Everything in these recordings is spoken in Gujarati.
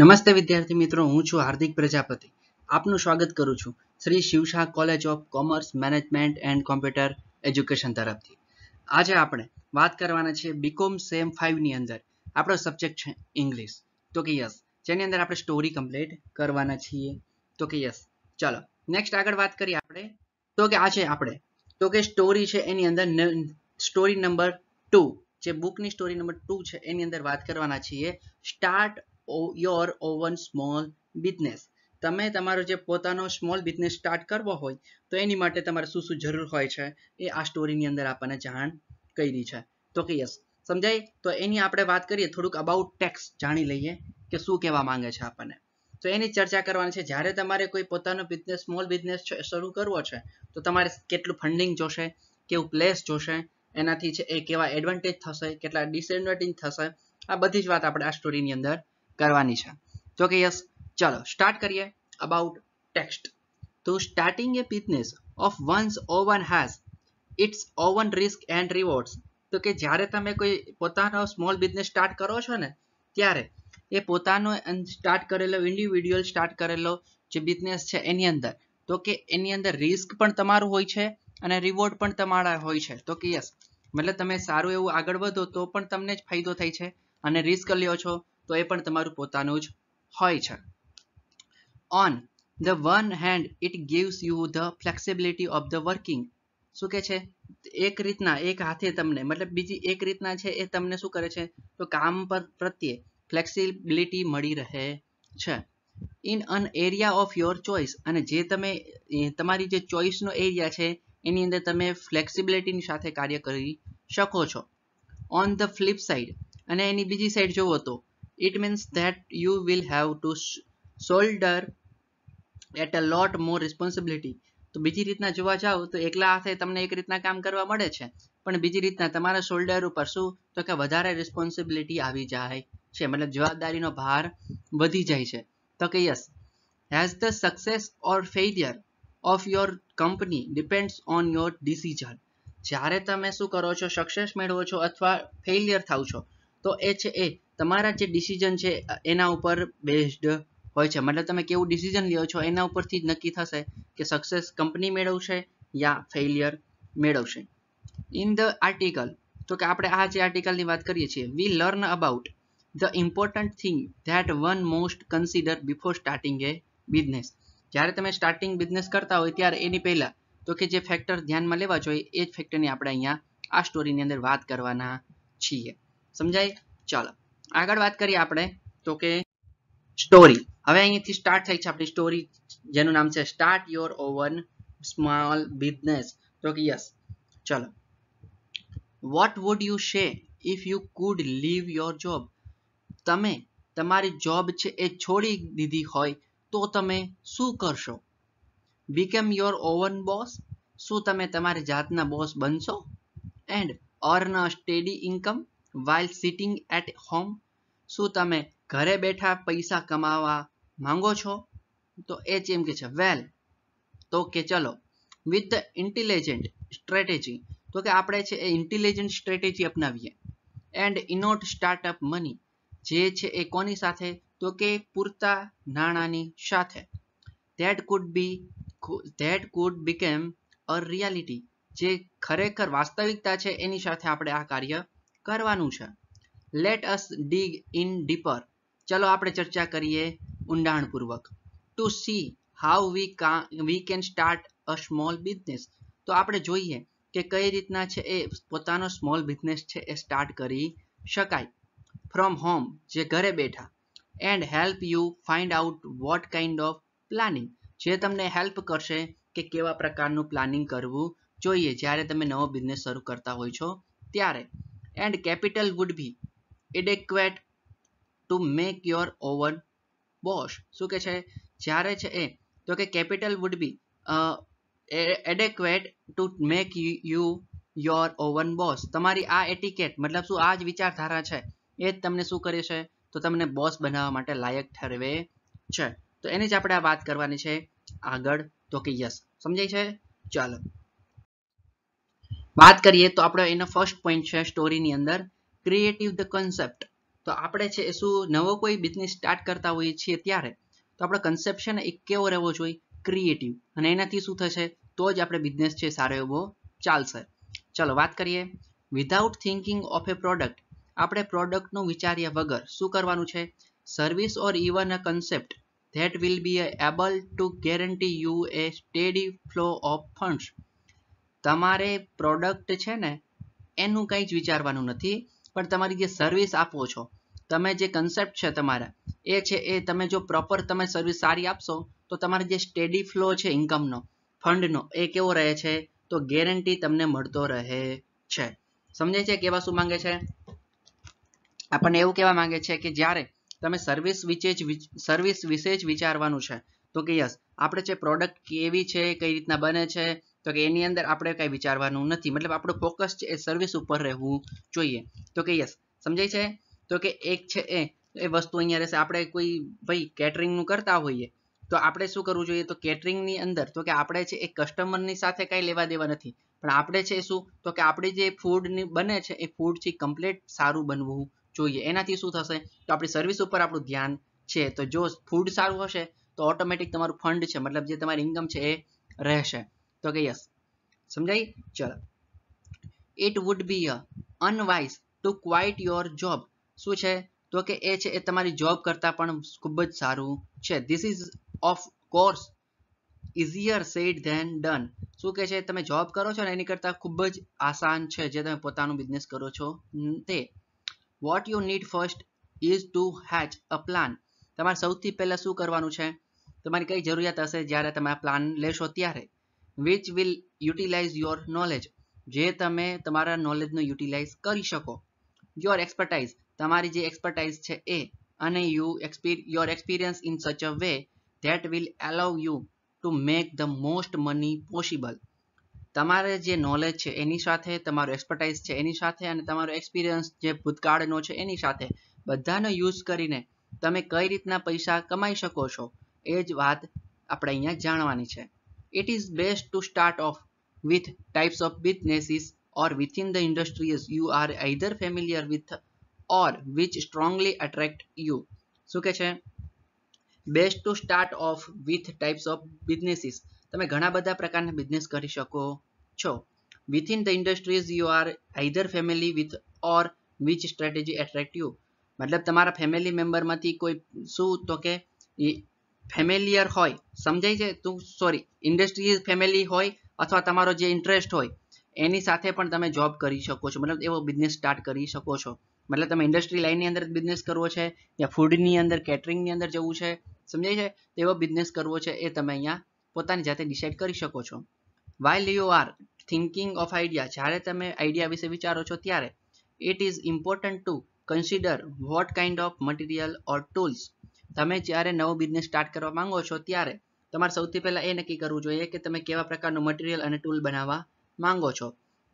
નમસ્તે વિદ્યાર્થી મિત્રો હું છું હાર્દિક પ્રજાપતિ આપનું સ્વાગત કરું છું Shri Shivshah college of commerce management and computer education તરફથી આજે આપણે વાત કરવાના છે બીકોમ સેમ ફાઇવની અંદર આપણો સબ્જેક્ટ છે ઇંગ્લિશ તો કે યસ જેની અંદર આપણે સ્ટોરી કમ્પ્લીટ કરવાના છીએ તો કે યસ ચાલો નેક્સ્ટ આગળ વાત કરીએ આપણે તો કે આ છે આપણે તો કે સ્ટોરી છે એની અંદર સ્ટોરી નંબર ટુ જે બુકની સ્ટોરી નંબર ટુ છે એની અંદર વાત કરવાના છીએ start your own small business તમે તમારો જે પોતાનો સ્મોલ બિઝનેસ સ્ટાર્ટ કરવો હોય તો એની માટે તમારે શું શું જરૂર હોય છે એ આ સ્ટોરીની અંદર આપણને જાણ કરી છે તો કે યસ સમજાય તો એની આપણે વાત કરીએ થોડુંક અબાઉટ ટેક્સ જાણી લઈએ કે શું કહેવા માંગે છે આપણને તો એની ચર્ચા કરવાની છે જ્યારે તમારે કોઈ પોતાનો બિઝનેસ સ્મોલ બિઝનેસ શરૂ કરવો છે તો તમારે કેટલું ફંડિંગ જોશે કેવું પ્લેસ જોશે એનાથી છે એ કેવા એડવાન્ટેજ થશે કેટલા ડિસએડવાન્ટેજ થશે આ બધી જ વાત આપણે આ સ્ટોરીની અંદર કરવાની છે તો કે યસ ચલો સ્ટાર્ટ કરીએ અબાઉટ ટેક્સ્ટ તો starting a business of one's own has its own risk and rewards તો કે જ્યારે તમે કોઈ પોતાનો સ્મોલ બિઝનેસ સ્ટાર્ટ કરો છો ને ત્યારે એ પોતાનો સ્ટાર્ટ કરેલો ઇન્ડિવિડ્યુઅલ સ્ટાર્ટ કરેલો જે બિઝનેસ છે એની અંદર તો કે એની અંદર રિસ્ક પણ તમારું હોય છે અને રિવોર્ડ પણ તમારા હોય છે તો કે યસ મતલબ તમે સારું એવું આગળ વધો તો પણ તમને જ ફાયદો થાય છે અને રિસ્ક લ્યો છો તો એ પણ તમારું પોતાનું જ હોય છે on the one hand it gives you the flexibility of the working શું કે છે એક રીતના એક હાથે તમને મતલબ બીજી એક રીતના છે એ તમને શું કરે છે તો કામ પર પ્રત્યે ફ્લેક્સિબિલિટી મળી રહે છે in an area of your choice અને જે તમે તમારી જે ચોઇસનો એરિયા છે એની અંદર તમે ફ્લેક્સિબિલિટીની સાથે કાર્ય કરી શકો છો ઓન ધ ફ્લિપ સાઈડ અને એની બીજી સાઈડ જોવો તો it means that you will have to shoulder at a lot more responsibility તો બીજી રીતના જોવા જાવ તો એકલા હાથે તમને એક રીતના કામ કરવા મળે છે પણ બીજી રીતના તમારા શોલ્ડર ઉપર શું તો કે વધારે રિસ્પોન્સિબિલિટી આવી જાય છે મતલબ જવાબદારીનો ભાર વધી જાય છે તો કે yes has the success or failure of your company depends on your decision જ્યારે તમે શું કરો છો સક્સેસ મેળવો છો અથવા ફેલિયર થાવ છો તો એ છે એ તમારા જે ડિસિઝન છે એના ઉપર બેઝડ હોય છે મતલબ તમે કેવું ડિસિઝન લ્યો છો એના ઉપરથી જ નક્કી થશે કે સક્સેસ કંપની મેળવશે યા ફેલિયર મેળવશે ઇન ધ આર્ટિકલ તો કે આપણે આ જે આર્ટિકલની વાત કરીએ છીએ we learn about the important thing that one most consider before starting a business જ્યારે તમે સ્ટાર્ટિંગ બિઝનેસ કરતા હોય ત્યારે એની પહેલાં તો કે જે ફેક્ટર ધ્યાનમાં લેવા જોઈએ એ જ ફેક્ટરની આપણે અહીંયા આ સ્ટોરીની અંદર વાત કરવાના છીએ સમજાય ચાલો આગળ વાત કરીએ આપણે તો કે સ્ટોરી હવે અહીંયાથી સ્ટાર્ટ થાય છે આપણી સ્ટોરી જેનું નામ છે start your own small business તો કે યસ ચલો what would you say if you could leave your job તમે તમારી જોબ છે એ છોડી દીધી હોય તો તમે શું કરશો બીકેમ યોર ઓવન બોસ શું તમે તમારી જાતના બોસ બનશો and earn a steady income while sitting at home શું તમે ઘરે બેઠા પૈસા કમાવા માંગો છો તો એ એમ કે છે વેલ તો કે ચલો વિથ ધ ઇન્ટેલિજન્ટ સ્ટ્રેટેજી તો કે આપણે છે એ ઇન્ટેલિજન્ટ સ્ટ્રેટેજી અપનાવીએ એન્ડ ઇનોટ સ્ટાર્ટઅપ મની જે છે એ કોની સાથે તો કે પૂરતા નાણાંની સાથે that could be that could become a reality જે ખરેખર વાસ્તવિકતા છે એની સાથે આપણે આ કાર્ય કરવાનું છે let us dig in deeper ચલો આપણે ચર્ચા કરીએ ઊંડાણપૂર્વક to see how we we can start a small business તો આપણે જોઈએ કે કઈ રીતના છે એ પોતાનો સ્મોલ બિઝનેસ છે એ સ્ટાર્ટ કરી શકાય ફ્રોમ હોમ જે ઘરે બેઠા and help you find out what kind of planning જે તમને હેલ્પ કરશે કે કેવા પ્રકારનું પ્લાનિંગ કરવું જોઈએ જ્યારે તમે નવો બિઝનેસ શરૂ કરતા હોય છો ત્યારે and capital would be adequate to make your own boss શું કે છે જ્યારે છે એ તો કે capital would be adequate to make you your own boss તમારી આ એટિકેટ મતલબ શું આ જ વિચારધારા છે એ જ તમને શું કરે છે તો તમને બોસ બનાવવા માટે લાયક ઠરવે છે તો એની જ આપણે આ વાત કરવાની છે આગળ તો કે યસ સમજાય છે ચાલો વાત કરીએ તો આપણે એનો ફર્સ્ટ પોઈન્ટ છે સ્ટોરીની અંદર ક્રિએટિવ ધ કન્સેપ્ટ તો આપણે છે એ શું નવો કોઈ બિઝનેસ સ્ટાર્ટ કરતા હોઈએ છીએ ત્યારે તો આપણો કન્સેપ્ટ છે ને એ કેવો રહેવો જોઈએ ક્રિએટિવ અને એનાથી શું થશે તો જ આપણે બિઝનેસ છે સારો એવો ચાલશે ચલો વાત કરીએ without thinking of a product આપણે પ્રોડક્ટનું વિચાર્યા વગર શું કરવાનું છે service or even a concept that will be able to guarantee you a steady flow of funds તમારે પ્રોડક્ટ છે ને એનું કંઈ જ વિચારવાનું નથી પણ તમારી જે સર્વિસ આપો છો તમે જે કન્સેપ્ટ છે તમારા એ છે એ તમે જો પ્રોપર તમે સર્વિસ સારી આપશો તો તમારો જે સ્ટેડી ફ્લો છે ઇન્કમનો ફંડનો એ કેવો રહે છે તો ગેરંટી તમને મળતો રહે છે સમજે છે કેવા શું માંગે છે આપણને એવું કહેવા માંગે છે કે જ્યારે તમે સર્વિસ વિશે જ સર્વિસ વિશે જ વિચારવાનું છે તો કે યસ આપણે જે પ્રોડક્ટ કેવી છે કઈ રીતના બને છે તો કે એની અંદર આપણે કાંઈ વિચારવાનું નથી મતલબ આપણું ફોકસ છે એ સર્વિસ ઉપર રહેવું જોઈએ તો કે યસ સમજાય છે તો કે એક છે એ એ વસ્તુ અહીંયા રહેશે આપણે કોઈ ભાઈ કેટરિંગનું કરતા હોઈએ તો આપણે શું કરવું જોઈએ તો કેટરિંગની અંદર તો કે આપણે છે એ કસ્ટમરની સાથે કાંઈ લેવા દેવા નથી પણ આપણે છે શું તો કે આપણે જે ફૂડની બને છે એ ફૂડથી કમ્પ્લીટ સારું બનવું જોઈએ એનાથી શું થશે તો આપણી સર્વિસ ઉપર આપણું ધ્યાન છે તો જો ફૂડ સારું હશે તો ઓટોમેટિક તમારું ફંડ છે મતલબ જે તમારી ઇન્કમ છે એ રહેશે તો કે યસ સમજાય ચલો it would be a unwise to quit your job શું છે તો કે એ છે એ તમારી જોબ કરતાં પણ ખૂબ જ સારું છે this is of course easier said than done શું કે છે તમે જોબ કરો છો ને એની કરતાં ખૂબ જ આસાન છે જે તમે પોતાનું બિઝનેસ કરો છો તે what you need first is to hatch a plan તમારે સૌથી પહેલાં શું કરવાનું છે તમારી કઈ જરૂરિયાત હશે જ્યારે તમે આ પ્લાન લેશો ત્યારે which will utilise your knowledge જે તમે તમારા નોલેજનો યુટિલાઇઝ કરી શકો યોર એક્સપર્ટાઇઝ તમારી જે એક્સપર્ટાઇઝ છે એ અને you your experience in such a way that will allow you to make the most money possible તમારે જે નોલેજ છે એની સાથે તમારો એક્સપર્ટાઇઝ છે એની સાથે અને તમારો એક્સપિરિયન્સ જે ભૂતકાળનો છે એની સાથે બધાનો યુઝ કરીને તમે કઈ રીતના પૈસા કમાઈ શકો છો એ જ વાત આપણે અહીંયા જાણવાની છે it is best to start off with types of businesses or within the industries you are either familiar with or which strongly attract you શું કે છે best to start off with types of businesses તમે ઘણા બધા પ્રકારના બિઝનેસ કરી શકો છો within the industries you are either family with or which strategy attract you મતલબ તમારા ફેમિલી મેમ્બરમાંથી કોઈ શું તો કે ફેમિલિયર હોય સમજાય છે તું સોરી ઇન્ડસ્ટ્રીઝ ફેમિલી હોય અથવા તમારો જે ઇન્ટરેસ્ટ હોય એની સાથે પણ તમે જોબ કરી શકો છો મતલબ એવો બિઝનેસ સ્ટાર્ટ કરી શકો છો મતલબ તમે ઇન્ડસ્ટ્રી લાઈનની અંદર બિઝનેસ કરવો છે યા ફૂડની અંદર કેટરિંગની અંદર જવું છે સમજાય છે એવો બિઝનેસ કરવો છે એ તમે અહીંયા પોતાની જાતે ડિસાઇડ કરી શકો છો while you are thinking of idea જ્યારે તમે આઈડિયા વિશે વિચારો છો ત્યારે it is important to consider what kind of material or tools તમે જ્યારે નવો બિઝનેસ સ્ટાર્ટ કરવા માંગો છો ત્યારે તમારે સૌથી પહેલાં એ નક્કી કરવું જોઈએ કે તમે કેવા પ્રકારનું મટીરિયલ અને ટૂલ બનાવવા માંગો છો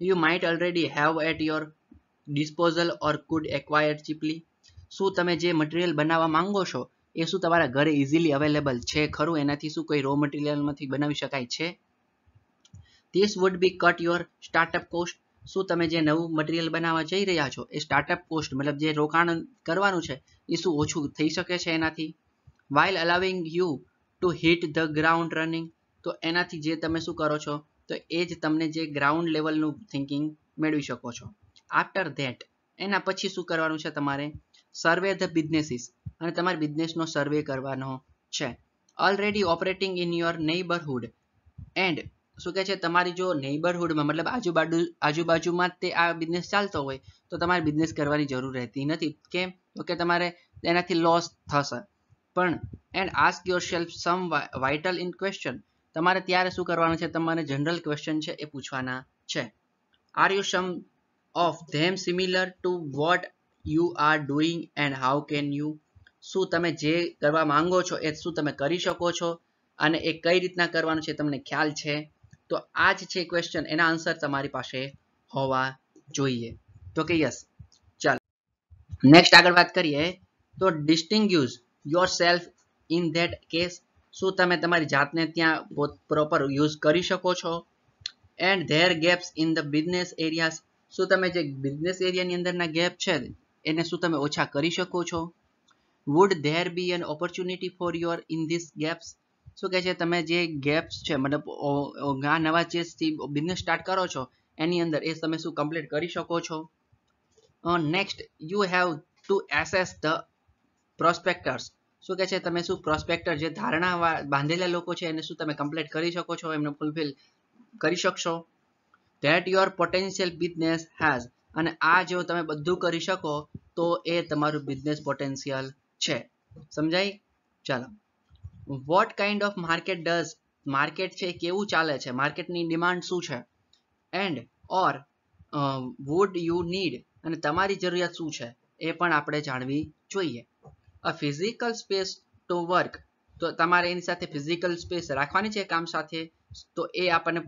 you might already have at your disposal or could acquire cheaply શું તમે જે મટીરિયલ બનાવવા માંગો છો એ શું તમારા ઘરે ઇઝીલી અવેલેબલ છે ખરું એનાથી શું કોઈ રો મટીરિયલમાંથી બનાવી શકાય છે this would be cut your startup cost શું તમે જે નવું મટીરિયલ બનાવવા જઈ રહ્યા છો એ સ્ટાર્ટઅપ કોસ્ટ મતલબ જે રોકાણ કરવાનું છે એ શું ઓછું થઈ શકે છે એનાથી while allowing you to hit the ground running તો એનાથી જે તમે શું કરો છો તો એ જ તમને જે ગ્રાઉન્ડ લેવલનું થિંકિંગ મેળવી શકો છો આફ્ટર ધેટ એના પછી શું કરવાનું છે તમારે સર્વે ધ બિઝનેસીસ અને તમારે બિઝનેસનો સર્વે કરવાનો છે already operating in your neighbourhood and શું કહે છે તમારી જો નેબરહુડમાં મતલબ આજુબાજુ આજુબાજુમાં તે આ બિઝનેસ ચાલતો હોય તો તમારે બિઝનેસ કરવાની જરૂર રહેતી નથી કેમ તો કે તમારે એનાથી લોસ થશે પણ and ask yourself some vital in question તમારે ત્યારે શું કરવાનું છે તમારે જનરલ ક્વેશ્ચન છે એ પૂછવાના છે are you some of them similar to what you are doing and how can you શું તમે જે કરવા માંગો છો એ શું તમે કરી શકો છો અને એ કઈ રીતના કરવાનું છે તમને ખ્યાલ છે તો આ જ છે ક્વેશ્ચન એના આન્સર તમારી પાસે હોવા જોઈએ તો કે યસ ચાલો નેક્સ્ટ આગળ વાત કરીએ તો distinguish yourself in that case શું તમે તમારી જાતને ત્યાં પ્રોપર યુઝ કરી શકો છો and there gaps in the business areas શું તમે જે બિઝનેસ એરિયાની અંદરના ગેપ છે એને શું તમે ઓછા કરી શકો છો would there be an opportunity for your in this gaps શું કહે છે તમે જે ગેપ્સ છે મતલબ આ નવા ચેસથી બિઝનેસ સ્ટાર્ટ કરો છો એની અંદર એ તમે શું કમ્પ્લીટ કરી શકો છો next you have to assess the prospectors શું કહે છે તમે શું પ્રોસ્પેક્ટર જે ધારણા બાંધેલા લોકો છે એને શું તમે કમ્પ્લીટ કરી શકો છો એમને ફૂલફિલ કરી શકશો that your potential business has અને આ જો તમે બધું કરી શકો તો એ તમારું બિઝનેસ પોટેન્શિયલ છે સમજાય ચાલો what kind of market does market છે કેવું ચાલે છે માર્કેટની ડિમાન્ડ શું છે and or would you need અને તમારી જરૂરિયાત શું છે એ પણ આપણે જાણવી જોઈએ a physical space to work તો તમારે એની સાથે ફિઝિકલ સ્પેસ રાખવાની છે કામ સાથે તો એ આપણને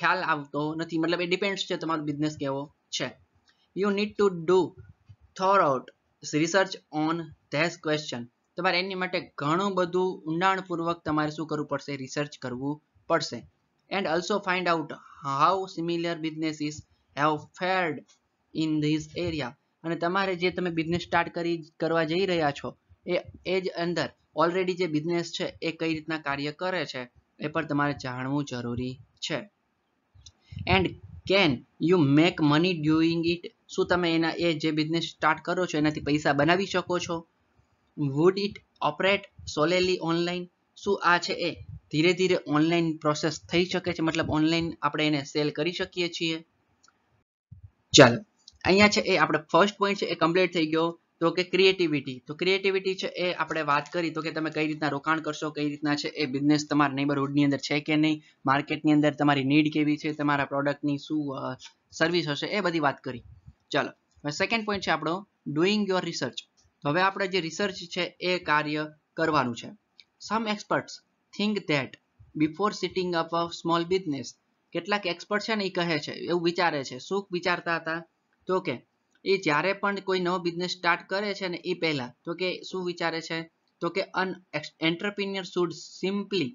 ખ્યાલ આવતો નથી મતલબ એ ડિપેન્ડ છે તમારો બિઝનેસ કેવો છે you need to do thorough research on these question તમારે એની માટે ઘણું બધું ઊંડાણપૂર્વક તમારે શું કરવું પડશે રિસર્ચ કરવું પડશે and also find out how similar businesses have fared in this area અને તમારે જે તમે બિઝનેસ સ્ટાર્ટ કરી કરવા જઈ રહ્યા છો એ એ જ અંદર ઓલરેડી જે બિઝનેસ છે એ કઈ રીતના કાર્ય કરે છે એ પણ તમારે જાણવું જરૂરી છે and can you make money doing it શું તમે એના એ જે બિઝનેસ સ્ટાર્ટ કરો છો એનાથી પૈસા બનાવી શકો છો would it operate solely online શું આ છે એ ધીરે ધીરે ઓનલાઈન પ્રોસેસ થઈ શકે છે મતલબ ઓનલાઈન આપણે એને સેલ કરી શકીએ છીએ ચાલો અહીંયા છે એ આપણે ફર્સ્ટ પોઈન્ટ છે એ કમ્પ્લીટ થઈ ગયો તો કે ક્રિએટિવિટી તો ક્રિએટિવિટી છે એ આપણે વાત કરી તો કે તમે કઈ રીતના રોકાણ કરશો કઈ રીતના છે એ બિઝનેસ તમારા નેબરહુડની અંદર છે કે નહીં માર્કેટની અંદર તમારી નીડ કેવી છે તમારા પ્રોડક્ટની શું સર્વિસ હશે એ બધી વાત કરી ચાલો સેકન્ડ પોઈન્ટ છે આપણો ડુઈંગ યોર રિસર્ચ હવે આપણે જે રિસર્ચ છે એ કાર્ય કરવાનું છે some experts think that before setting up a small business કેટલાક એક્સપર્ટ છે ને એ કહે છે એવું વિચારે છે શું વિચારતા હતા તો કે એ જ્યારે પણ કોઈ નવો બિઝનેસ સ્ટાર્ટ કરે છે ને એ પહેલાં તો કે શું વિચારે છે તો કે an entrepreneur should simply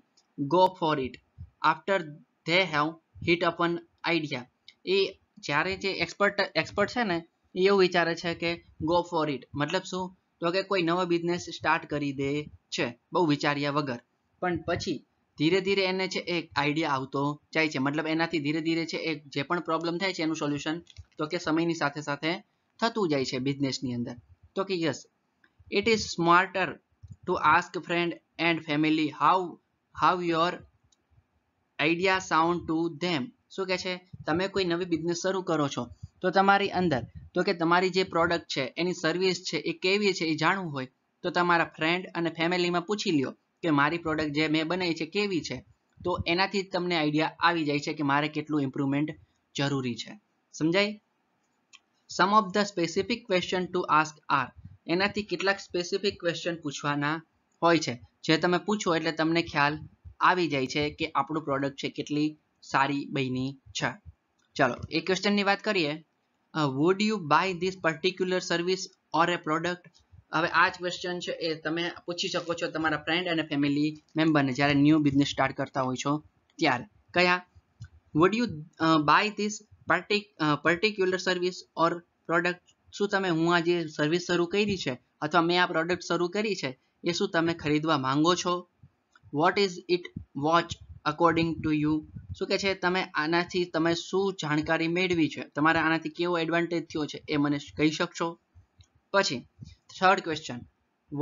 go for it after they have hit upon idea એ જ્યારે જે એક્સપર્ટ એક્સપર્ટ છે ને એવું વિચારે છે કે ગો ફોર ઇટ મતલબ શું તો કે કોઈ નવો બિઝનેસ સ્ટાર્ટ કરી દે છે બહુ વિચાર્યા વગર પણ પછી ધીરે ધીરે એને છે એક આઈડિયા આવતો જાય છે મતલબ એનાથી ધીરે ધીરે છે એક જે પણ પ્રોબ્લેમ થાય છે એનું સોલ્યુશન તો કે સમયની સાથે સાથે થતું જાય છે બિઝનેસની અંદર તો કે yes it is smarter to ask friend and family how how your idea sound to them શું કહે છે તમે કોઈ નવી બિઝનેસ શરૂ કરો છો તો તમારી અંદર તો કે તમારી જે પ્રોડક્ટ છે એની સર્વિસ છે એ કેવી છે એ જાણવું હોય તો તમારા ફ્રેન્ડ અને ફેમિલીમાં પૂછી લ્યો કે મારી પ્રોડક્ટ જે મેં બનાવી છે કેવી છે તો એનાથી તમને આઈડિયા આવી જાય છે કે મારે કેટલું ઇમ્પ્રુવમેન્ટ જરૂરી છે સમજાય some of the specific question to ask are એનાથી કેટલાક સ્પેસિફિક ક્વેશ્ચન પૂછવાના હોય છે જે તમે પૂછો એટલે તમને ખ્યાલ આવી જાય છે કે આપણું પ્રોડક્ટ છે કેટલી સારી બની છે ચાલો એ ક્વેશ્ચનની વાત કરીએ would you buy this particular service or a product હવે આ જ ક્વેશ્ચન છે એ તમે પૂછી શકો છો તમારા ફ્રેન્ડ અને ફેમિલી મેમ્બરને જ્યારે ન્યૂ બિઝનેસ સ્ટાર્ટ કરતા હોય છો ત્યારે કયા વુડ યુ બાય ધીસ પર્ટિક પર્ટિક્યુલર સર્વિસ ઓર પ્રોડક્ટ શું તમે હું આ જે સર્વિસ શરૂ કરી છે અથવા મેં આ પ્રોડક્ટ શરૂ કરી છે એ શું તમે ખરીદવા માંગો છો વોટ ઇઝ ઇટ વોચ અકોર્ડિંગ ટુ યુ શું કે છે તમે આનાથી તમે શું જાણકારી મેળવી છે તમારે આનાથી કેવો એડવાન્ટેજ થયો છે એ મને કહી શકશો પછી third question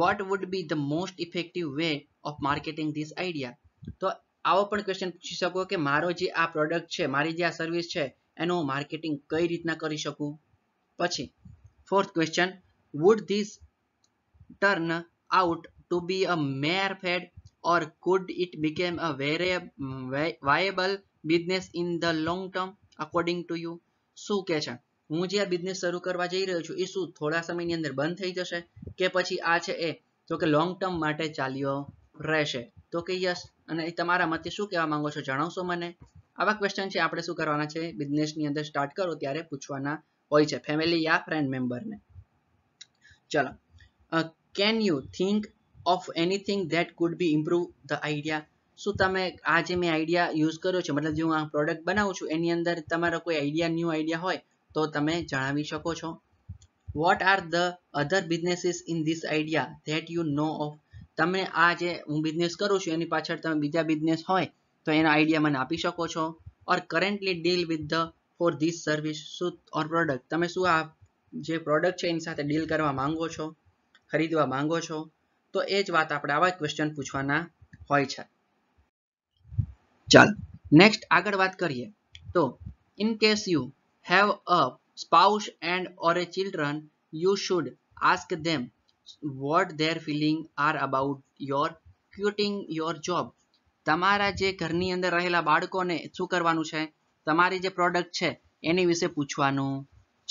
what would be the most effective way of marketing this idea તો આવો પણ ક્વેશ્ચન પૂછી શકો કે મારો જે આ પ્રોડક્ટ છે મારી જે આ સર્વિસ છે એનું હું માર્કેટિંગ કઈ રીતના કરી શકું પછી fourth question would this turn out to be a mere fad or could it become a very mm, viable business in the long term according to you શું કહે છે હું જે આ બિઝનેસ શરૂ કરવા જઈ રહ્યો છું એ શું થોડા સમયની અંદર બંધ થઈ જશે કે પછી આ છે એ તો કે લોંગ ટર્મ માટે ચાલ્યો રહેશે તો કે યસ અને તમારા મતે શું કહેવા માંગો છો જણાવશો મને આવા ક્વેશ્ચન છે આપણે શું કરવાના છે બિઝનેસની અંદર સ્ટાર્ટ કરો ત્યારે પૂછવાના હોય છે ફેમિલી યા ફ્રેન્ડ મેમ્બરને ચલો can you think of anything that could be improve the idea શું તમે આ જે મેં આઈડિયા યુઝ કર્યો છે મતલબ જે હું આ પ્રોડક્ટ બનાવું છું એની અંદર તમારો કોઈ આઈડિયા ન્યૂ આઈડિયા હોય તો તમે જણાવી શકો છો what are the other businesses in this idea that you know of તમે આ જે હું બિઝનેસ કરું છું એની પાછળ તમે બીજા બિઝનેસ હોય તો એનો આઈડિયા મને આપી શકો છો or currently deal with the for this service શું ઓર પ્રોડક્ટ તમે શું આ જે પ્રોડક્ટ છે એની સાથે ડીલ કરવા માંગો છો ખરીદવા માંગો છો તો એ જ વાત આપણે આવા ક્વેશ્ચન પૂછવાના હોય છે ચાલો નેક્સ્ટ આગળ વાત કરીએ તો in case you have a spouse and or a children you should ask them what their feeling are about your quitting your job તમારા જે ઘરની અંદર રહેલા બાળકોને શું કરવાનું છે તમારી જે પ્રોડક્ટ છે એની વિશે પૂછવાનું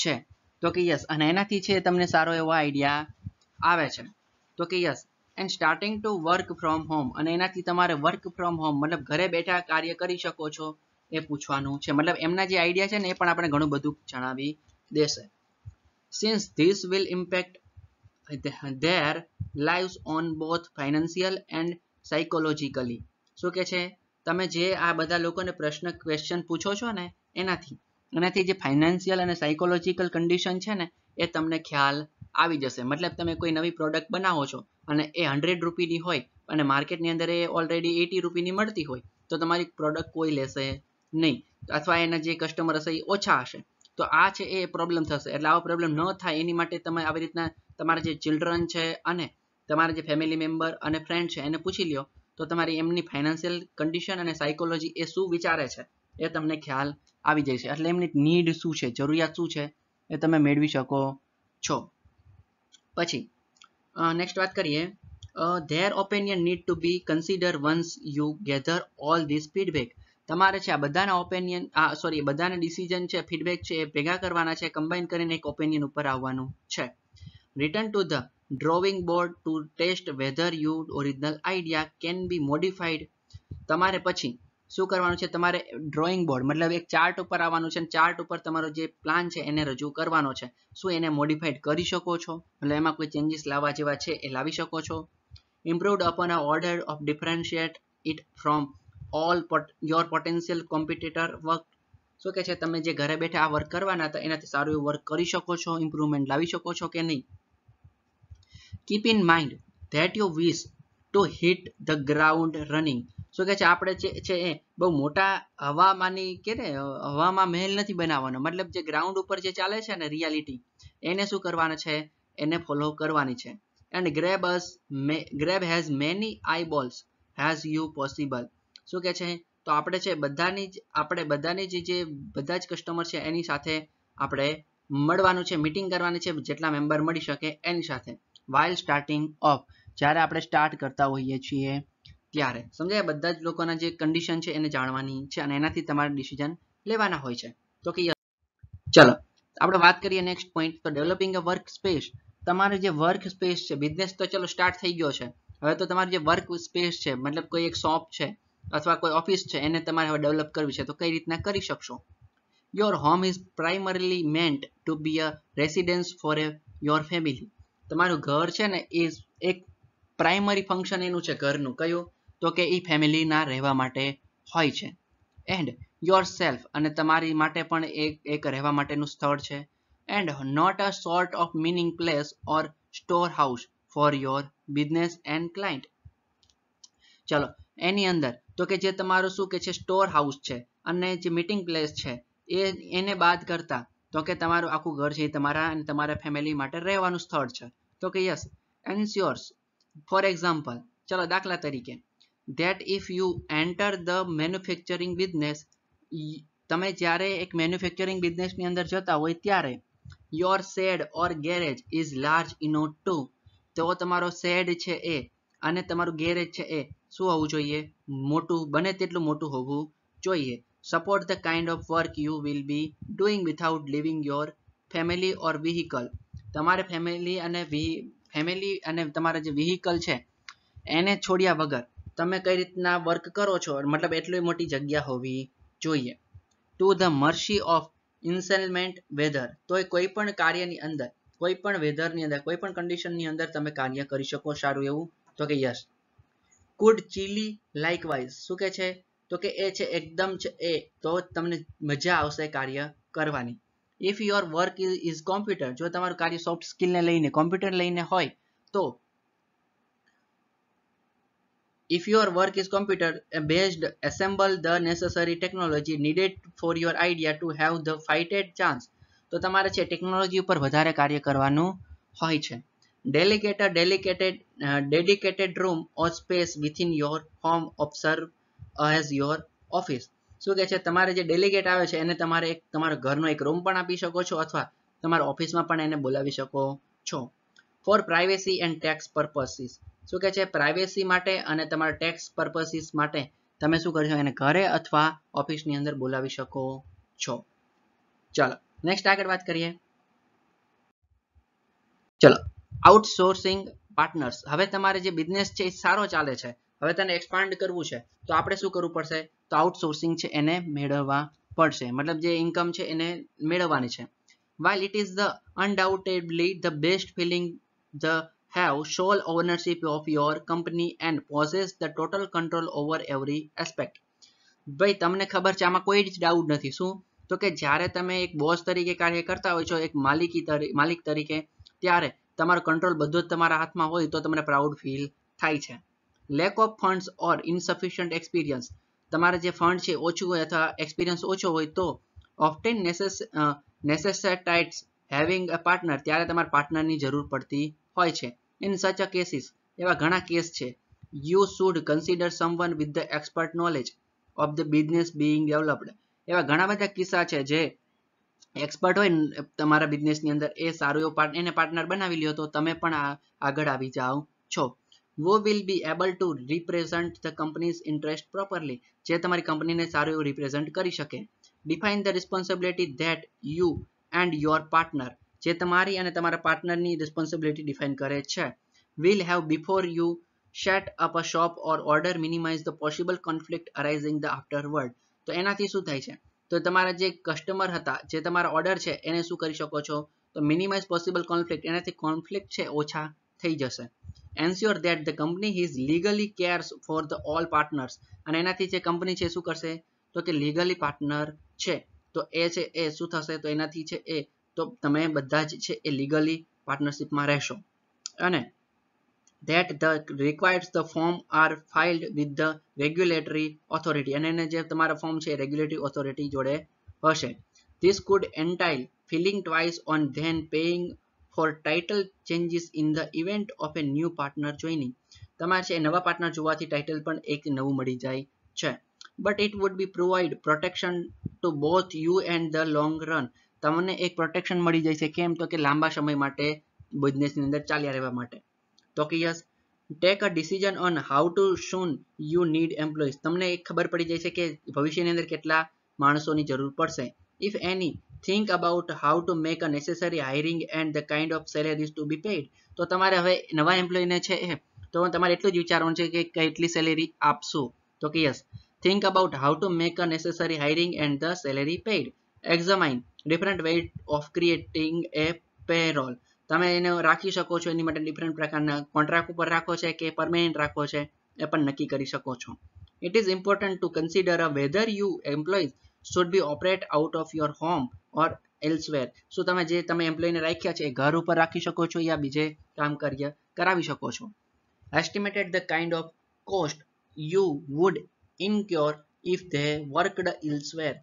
છે તો કે યસ અને એનાથી છે તમને સારો એવો આઈડિયા આવે છે તો કે yes and starting to work from home અને એનાથી તમારે વર્ક ફ્રોમ હોમ મતલબ ઘરે બેઠા કાર્ય કરી શકો છો એ પૂછવાનું છે મતલબ એમના જે આઈડિયા છે ને એ પણ આપણે ઘણું બધું જણાવી દેશે since this will impact their lives on both financial and psychologically શું કે છે તમે જે આ બધા લોકોને પ્રશ્ન ક્વેશ્ચન પૂછો છો ને એનાથી એનાથી જે ફાઇનાન્શિયલ અને સાયકોલોજીકલ કન્ડિશન છે ને એ તમને ખ્યાલ આવી જશે મતલબ તમે કોઈ નવી પ્રોડક્ટ બનાવો છો અને એ હંડ્રેડ રૂપીની હોય અને માર્કેટની અંદર એ ઓલરેડી એટી રૂપીની મળતી હોય તો તમારી પ્રોડક્ટ કોઈ લેશે નહીં અથવા એના જે કસ્ટમર હશે એ ઓછા હશે તો આ છે એ પ્રોબ્લેમ થશે એટલે આવો પ્રોબ્લેમ ન થાય એની માટે તમે આવી રીતના તમારા જે ચિલ્ડ્રન છે અને તમારા જે ફેમિલી મેમ્બર અને ફ્રેન્ડ છે એને પૂછી લ્યો તો તમારી એમની ફાઇનાન્શિયલ કન્ડિશન અને સાયકોલોજી એ શું વિચારે છે એ તમને ખ્યાલ આવી જાય છે એટલે એમની નીડ શું છે જરૂરિયાત શું છે એ તમે મેળવી શકો છો પછી નેક્સ્ટ વાત કરીએ their opinion need to be consider once you gather all this feedback તમારે છે આ બધાના ઓપિનિયન આ સોરી બધાના ડિસિઝન છે ફીડબેક છે એ ભેગા કરવાના છે કમ્બાઈન કરીને એક ઓપિનિયન ઉપર આવવાનું છે return to the drawing board to test whether you original idea can be modified તમારે પછી શું કરવાનું છે તમારે ડ્રોઈંગ બોર્ડ મતલબ એક ચાર્ટ ઉપર આવવાનું છે અને ચાર્ટ ઉપર તમારો જે પ્લાન છે એને રજૂ કરવાનો છે શું એને મોડિફાઈડ કરી શકો છો મતલબ એમાં કોઈ ચેન્જીસ લાવવા જેવા છે એ લાવી શકો છો improved upon a order of differentiate it from all your potential competitor work શું કે છે તમે જે ઘરે બેઠા આ વર્ક કરવાના હતા એનાથી સારું એવું વર્ક કરી શકો છો ઇમ્પ્રુવમેન્ટ લાવી શકો છો કે નહીં keep in mind that you wish to hit the ground running શું કહે છે આપણે છે એ બહુ મોટા હવામાંની કે ને હવામાં મહેલ નથી બનાવવાનો મતલબ જે ગ્રાઉન્ડ ઉપર જે ચાલે છે ને રિયાલિટી એને શું કરવાનું છે એને ફોલો કરવાની છે and grab as grab as many eye balls as you possible શું કહે છે તો આપણે છે બધાની જ આપણે બધાની જે જે બધા જ કસ્ટમર છે એની સાથે આપણે મળવાનું છે મીટિંગ કરવાની છે જેટલા મેમ્બર મળી શકે એની સાથે વાઇલ સ્ટાર્ટિંગ ઓફ જ્યારે આપણે સ્ટાર્ટ કરતા હોઈએ છીએ ત્યારે સમજાય બધા જ લોકોના જે કન્ડિશન છે એને જાણવાની છે અને એનાથી તમારે ડિસિઝન લેવાના હોય છે તો કે ચલો આપણે વાત કરીએ નેક્સ્ટ પોઈન્ટ તો ડેવલપિંગ અ વર્ક સ્પેસ તમારે જે વર્ક સ્પેસ છે બિઝનેસ તો ચલો સ્ટાર્ટ થઈ ગયો છે હવે તો તમારે જે વર્ક સ્પેસ છે મતલબ કોઈ એક શોપ છે અથવા કોઈ ઓફિસ છે એને તમારે હવે ડેવલપ કરવી છે તો કઈ રીતના કરી શકશો your home is primarily meant to be a residence for a your family તમારું ઘર છે ને એ એક પ્રાઇમરી ફંક્શન એનું છે ઘરનું કયું તો કે એ ફેમિલીના રહેવા માટે હોય છે એન્ડ યોર સેલ્ફ અને તમારી માટે પણ એક એક રહેવા માટેનું સ્થળ છે and not a sort of meeting place or store house for your business and client ચલો એની અંદર તો કે જે તમારું શું કે છે સ્ટોર હાઉસ છે અને જે મિટિંગ પ્લેસ છે એ એને બાદ કરતા તો કે તમારું આખું ઘર છે તમારા અને તમારા ફેમિલી માટે રહેવાનું સ્થળ છે તો કે યસ એન્સ્યોર્સ ફોર એક્ઝામ્પલ ચલો દાખલા તરીકે that if you enter the manufacturing business તમે જ્યારે એક મેન્યુફેક્ચરિંગ બિઝનેસની અંદર જતા હોય ત્યારે your shed or garage is large enough to તો તમારો શેડ છે એ અને તમારું ગેરેજ છે એ શું હોવું જોઈએ મોટું બને તેટલું મોટું હોવું જોઈએ support the kind of work you will be doing without living your family or vehicle તમારે ફેમિલી અને ફેમિલી અને તમારા જે વ્હીકલ છે એને છોડ્યા વગર તમે કઈ રીતના વર્ક કરો છો મતલબ એટલી મોટી જગ્યા હોવી જોઈએ to the mercy of inclement weather તો કોઈ પણ કાર્યની અંદર કોઈ પણ વેધરની અંદર કોઈ પણ કન્ડિશનની અંદર તમે કાર્ય કરી શકો સારું એવું તો કે યસ કુડ ચીલી લાઇકવાઇઝ શું કે છે તો કે એ છે એકદમ છે એ તો તમને મજા આવશે કાર્ય કરવાની if your work is computer જો તમારું કાર્ય સોફ્ટ સ્કિલને લઈને કોમ્પ્યુટર લઈને હોય તો if your work is computer based assemble the necessary technology needed for your idea to have the fighting chance તો તમારે છે ટેકનોલોજી ઉપર વધારે કાર્ય કરવાનું હોય છે ડેલિકેટર ડેલિકેટેડ dedicated room or space within your home observe as your office શું કહે છે તમારે જે ડેલિગેટ આવે છે એને તમારે એક તમારા ઘરનો એક રૂમ પણ આપી શકો છો અથવા તમારા ઓફિસમાં પણ એને બોલાવી શકો છો for privacy and tax purposes શું કહે છે પ્રાઇવેસી માટે અને તમારા ટેક્સ પર્પસીસ માટે તમે શું કરશો એને ઘરે અથવા ઓફિસની અંદર બોલાવી શકો છો ચલો નેક્સ્ટ આગળ વાત કરીએ ચલો આઉટસોર્સિંગ પાર્ટનર્સ હવે તમારે જે બિઝનેસ છે એ સારો ચાલે છે હવે તને એક્સપાન્ડ કરવું છે તો આપણે શું કરવું પડશે તો આઉટસોર્સિંગ છે એને મેળવવા પડશે મતલબ જે ઇન્કમ છે એને મેળવવાની છે while it is the undoubtedly the best feeling the have sole ownership of your company and possess the total control over every aspect ભાઈ તમને ખબર છે આમાં કોઈ જ ડાઉટ નથી શું તો કે જ્યારે તમે એક બોસ તરીકે કાર્ય કરતા હોય છો એક માલિકી માલિક તરીકે ત્યારે તમારો કંટ્રોલ બધો જ તમારા હાથમાં હોય તો તમને પ્રાઉડ ફીલ થાય છે lack of funds or insufficient experience તમારા જે ફંડ છે ઓછું હોય અથવા એક્સપિરિયન્સ ઓછો હોય તો ઓફટેન નેસેસેટાઇટ્સ હેવિંગ અ પાર્ટનર ત્યારે તમારા પાર્ટનરની જરૂર પડતી હોય છે ઇન સચ અ કેસીસ એવા ઘણા કેસ છે you should consider someone with the expert knowledge of the business being developed એવા ઘણા બધા કિસ્સા છે જે એક્સપર્ટ હોય તમારા બિઝનેસની અંદર એ સારો એવો પાર્ટ એને પાર્ટનર બનાવી લ્યો તો તમે પણ આગળ આવી જાઓ છો વો will be able to represent the company's interest properly જે તમારી કંપનીને સારું એવું રિપ્રેઝન્ટ કરી શકે define the responsibility that you and your partner જે તમારી અને તમારા પાર્ટનરની રિસ્પોન્સિબિલિટી ડિફાઇન કરે છે will have before you set up a shop or order minimise the possible conflict arising the after world તો એનાથી શું થાય છે તો તમારા જે કસ્ટમર હતા જે તમારા ઓર્ડર છે એને શું કરી શકો છો તો મિનિમાઇઝ પોસિબલ કોન્ફ્લિક્ટ એનાથી કોન્ફ્લિક્ટ છે ઓછા થઈ જશે ensure that the company his legally cares for the all partners અને એનાથી જે કંપની છે શું કરશે તો કે લીગલી પાર્ટનર છે તો એ છે એ શું થશે તો એનાથી છે એ તો તમે બધા જ છે એ લીગલી પાર્ટનરશિપમાં રહેશો અને that the requires the form are filed with the regulatory authority અને એને જે તમારા ફોર્મ છે એ રેગ્યુલેટરી ઓથોરિટી જોડે હશે this could entail filing twice on then paying for title changes in the event of a new partner joining તમારે છે નવા પાર્ટનર જોવાથી ટાઇટલ પણ એક નવું મળી જાય છે but it would be provide protection to both you and the long run તમને એક પ્રોટેક્શન મળી જાય છે કેમ તો કે લાંબા સમય માટે બિઝનેસની અંદર ચાલ્યા રહેવા માટે તો કે yes take a decision on how to soon you need employees તમને એક ખબર પડી જાય છે કે ભવિષ્યની અંદર કેટલા માણસોની જરૂર પડશે ઇફ એની think about how to make a necessary hiring and the kind of salaries to be paid તો તમારે હવે નવા એમ્પ્લોયને છે એ તો તમારે એટલું જ વિચારવાનું છે કે કેટલી સેલેરી આપશો તો કે yes think about how to make a necessary hiring and the salary paid examine different way of creating a payroll તમે એને રાખી શકો છો એની માટે ડિફરન્ટ પ્રકારના કોન્ટ્રાક્ટ ઉપર રાખો છે કે પરમેનન્ટ રાખો છે એ પણ નક્કી કરી શકો છો it is important to consider whether you employees should be operate out of your home or elsewhere શું તમે જે તમે એમ્પ્લોયને રાખ્યા છે એ ઘર ઉપર રાખી શકો છો યા બીજે કામ કાર્ય કરાવી શકો છો estimated the kind of cost you would incur if they worked elsewhere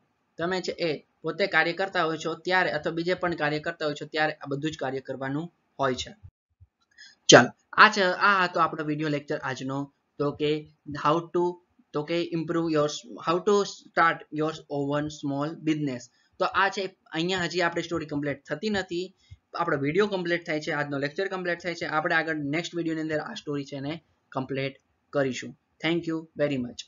તમે છે એ પોતે કાર્ય કરતા હોય છો ત્યારે અથવા બીજે પણ કાર્ય કરતા હોય છો ત્યારે આ બધું જ કાર્ય કરવાનું હોય છે ચાલો આ છે આ હતો આપણો વિડીયો લેક્ચર આજનો તો કે હાઉ ટુ તો કે improve your how to start your own small business તો આ છે અહીંયા હજી આપણે સ્ટોરી કમ્પ્લીટ થતી નથી આપણો વિડીયો કમ્પ્લીટ થાય છે આજનો લેક્ચર કમ્પ્લીટ થાય છે આપણે આગળ નેક્સ્ટ વિડીયોની અંદર આ સ્ટોરી છે એને કમ્પ્લીટ કરીશું થેન્ક યુ વેરી મચ